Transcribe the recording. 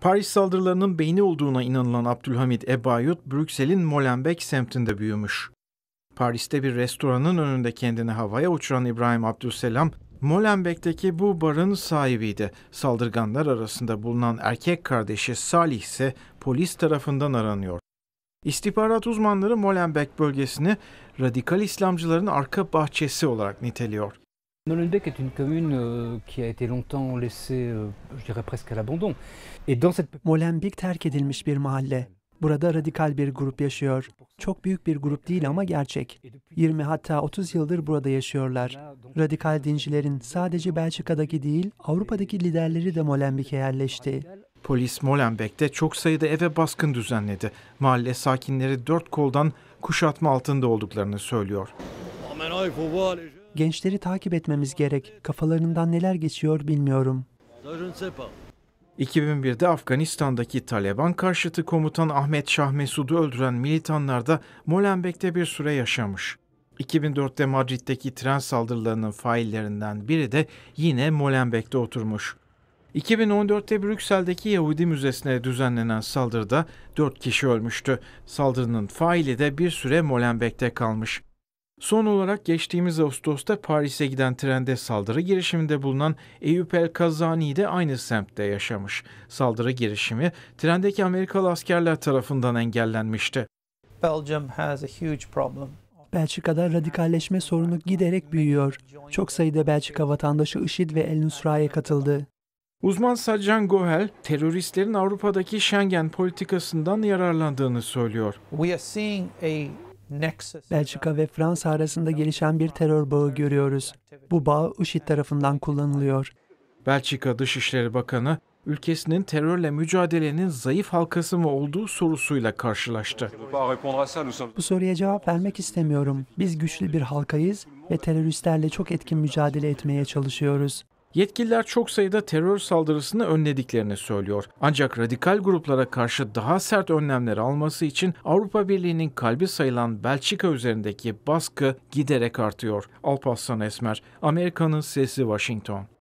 Paris saldırılarının beyni olduğuna inanılan Abdülhamid Ebayut, Brüksel'in Molenbeek semtinde büyümüş. Paris'te bir restoranın önünde kendini havaya uçuran İbrahim Abdülselam, Molenbeek'teki bu barın sahibiydi. Saldırganlar arasında bulunan erkek kardeşi Salih ise polis tarafından aranıyor. İstihbarat uzmanları Molenbeek bölgesini radikal İslamcıların arka bahçesi olarak niteliyor. Molenbeek est une commune euh, qui a été longtemps laissée, euh, je dirais presque à l'abandon. Et dans cette Molenbeek terk edilmiş bir mahalle. Burada radikal bir grup yaşıyor. Çok büyük bir grup değil ama gerçek. 20 hatta 30 yıldır burada yaşıyorlar. Radikal dincilerin sadece Belçika'daki değil, Avrupa'daki liderleri de Molenbeek'e yerleşti. Polis Molenbeek'te çok sayıda eve baskın düzenledi. Mahalle sakinleri dört koldan kuşatma altında olduklarını söylüyor. Gençleri takip etmemiz gerek. Kafalarından neler geçiyor bilmiyorum. 2001'de Afganistan'daki Taliban karşıtı komutan Ahmet Şah Mesud'u öldüren militanlar da Molenbeek'te bir süre yaşamış. 2004'te Madrid'deki tren saldırılarının faillerinden biri de yine Molenbeek'te oturmuş. 2014'te Brüksel'deki Yahudi Müzesi'ne düzenlenen saldırıda 4 kişi ölmüştü. Saldırının faili de bir süre Molenbeek'te kalmış. Son olarak geçtiğimiz Ağustos'ta Paris'e giden trende saldırı girişiminde bulunan Eyüp El Kazani de aynı semtte yaşamış. Saldırı girişimi trendeki Amerikalı askerler tarafından engellenmişti. Belgium has a huge problem. Belçika'da radikalleşme sorunu giderek büyüyor. Çok sayıda Belçika vatandaşı IŞİD ve El Nusra'ya katıldı. Uzman Sajan Gohel, teröristlerin Avrupa'daki Schengen politikasından yararlandığını söylüyor. We are seeing a Belçika ve Fransa arasında gelişen bir terör bağı görüyoruz. Bu bağ IŞİD tarafından kullanılıyor. Belçika Dışişleri Bakanı ülkesinin terörle mücadelenin zayıf halkası mı olduğu sorusuyla karşılaştı. Bu soruya cevap vermek istemiyorum. Biz güçlü bir halkayız ve teröristlerle çok etkin mücadele etmeye çalışıyoruz. Yetkililer çok sayıda terör saldırısını önlediklerini söylüyor. Ancak radikal gruplara karşı daha sert önlemler alması için Avrupa Birliği'nin kalbi sayılan Belçika üzerindeki baskı giderek artıyor. Alparslan Esmer, Amerika'nın Sesi Washington.